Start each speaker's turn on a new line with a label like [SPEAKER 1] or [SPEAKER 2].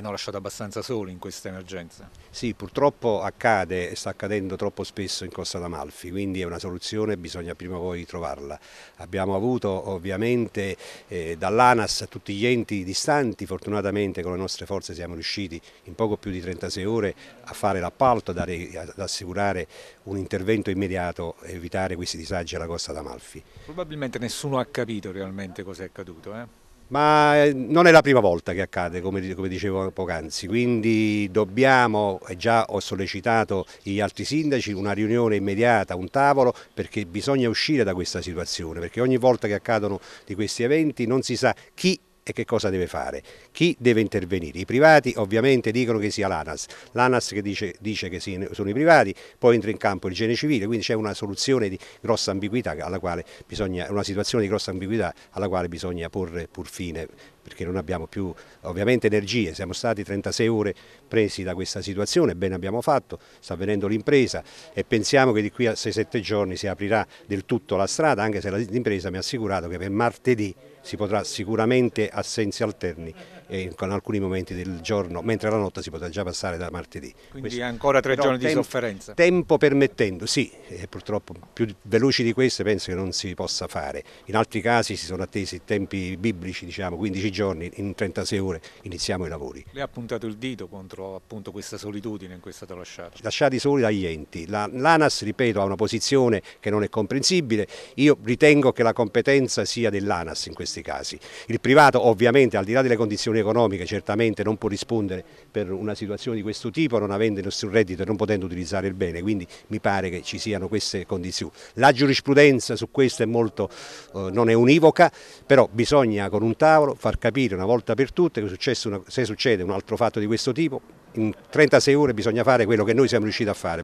[SPEAKER 1] vi lasciato abbastanza soli in questa emergenza.
[SPEAKER 2] Sì, purtroppo accade e sta accadendo troppo spesso in Costa d'Amalfi, quindi è una soluzione, bisogna prima o poi trovarla. Abbiamo avuto ovviamente eh, dall'ANAS tutti gli enti distanti, fortunatamente con le nostre forze siamo riusciti in poco più di 36 ore a fare l'appalto, ad assicurare un intervento immediato e evitare questi disagi alla Costa d'Amalfi.
[SPEAKER 1] Probabilmente nessuno ha capito realmente cosa è accaduto. Eh?
[SPEAKER 2] Ma eh, non è la prima volta che accade, come, dicevo poc'anzi, quindi dobbiamo, già ho sollecitato gli altri sindaci, una riunione immediata, un tavolo, perché bisogna uscire da questa situazione, perché ogni volta che accadono di questi eventi non si sa chi e che cosa deve fare? Chi deve intervenire? I privati ovviamente dicono che sia l'ANAS, l'ANAS che dice, dice che sono i privati, poi entra in campo il gene civile, quindi c'è una soluzione di grossa ambiguità alla quale bisogna, una situazione di grossa ambiguità alla quale bisogna porre pur fine perché non abbiamo più ovviamente energie, siamo stati 36 ore presi da questa situazione, bene abbiamo fatto, sta avvenendo l'impresa e pensiamo che di qui a 6-7 giorni si aprirà del tutto la strada, anche se l'impresa mi ha assicurato che per martedì si potrà sicuramente a sensi alterni e con alcuni momenti del giorno, mentre la notte si potrà già passare da martedì. Quindi questo. ancora tre Però giorni tempo, di sofferenza. Tempo permettendo, sì, purtroppo più veloci di queste penso che non si possa fare. In altri casi si sono attesi tempi biblici, diciamo 15 giorni, in 36 ore iniziamo i lavori.
[SPEAKER 1] Lei ha puntato il dito contro appunto, questa solitudine in cui è stato lasciato.
[SPEAKER 2] Lasciati soli dagli enti. L'ANAS, la, ripeto, ha una posizione che non è comprensibile. Io ritengo che la competenza sia dell'ANAS in questi casi. Il privato ovviamente al di là delle condizioni situazione economica certamente non può rispondere per una situazione di questo tipo non avendo nessun reddito e non potendo utilizzare il bene, quindi mi pare che ci siano queste condizioni. La giurisprudenza su questo è molto, eh, non è univoca, però bisogna con un tavolo far capire una volta per tutte che una, se succede un altro fatto di questo tipo in 36 ore bisogna fare quello che noi siamo riusciti a fare.